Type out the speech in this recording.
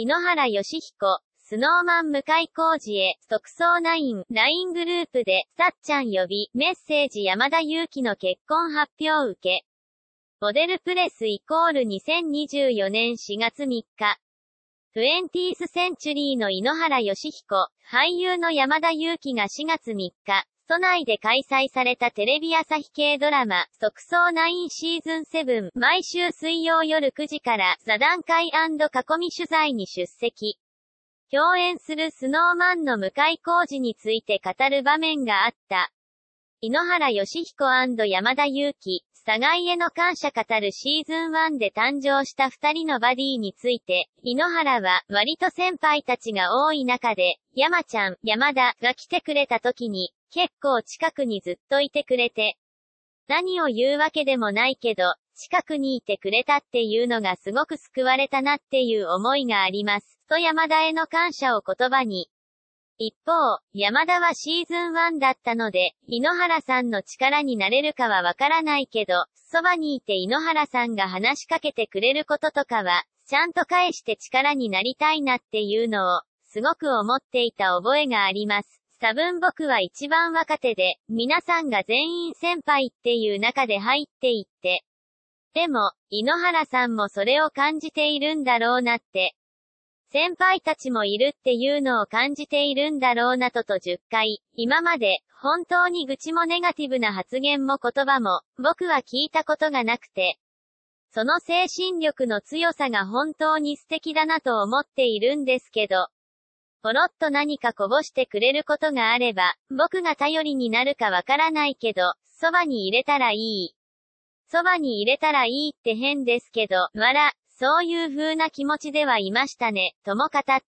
井ノ原義彦、スノーマン向井浩二へ、特捜ナイン、ナイングループで、さっちゃん呼び、メッセージ山田裕貴の結婚発表受け。モデルプレスイコール2024年4月3日。20th Century の井ノ原義彦、俳優の山田裕貴が4月3日、都内で開催されたテレビ朝日系ドラマ、即走9シーズン7、毎週水曜夜9時から、座談会囲み取材に出席。共演するスノーマンの向井工二について語る場面があった。井ノ原義彦山田裕貴。互いへの感謝語るシーズン1で誕生した二人のバディについて、井ノ原は割と先輩たちが多い中で、山ちゃん、山田が来てくれた時に、結構近くにずっといてくれて、何を言うわけでもないけど、近くにいてくれたっていうのがすごく救われたなっていう思いがあります。と山田への感謝を言葉に、一方、山田はシーズン1だったので、井ノ原さんの力になれるかはわからないけど、そばにいて井ノ原さんが話しかけてくれることとかは、ちゃんと返して力になりたいなっていうのを、すごく思っていた覚えがあります。多分僕は一番若手で、皆さんが全員先輩っていう中で入っていって。でも、井ノ原さんもそれを感じているんだろうなって、先輩たちもいるっていうのを感じているんだろうなとと10回、今まで、本当に愚痴もネガティブな発言も言葉も、僕は聞いたことがなくて、その精神力の強さが本当に素敵だなと思っているんですけど、ポロッと何かこぼしてくれることがあれば、僕が頼りになるかわからないけど、そばに入れたらいい。そばに入れたらいいって変ですけど、わら、そういう風な気持ちではいましたね、とも語った。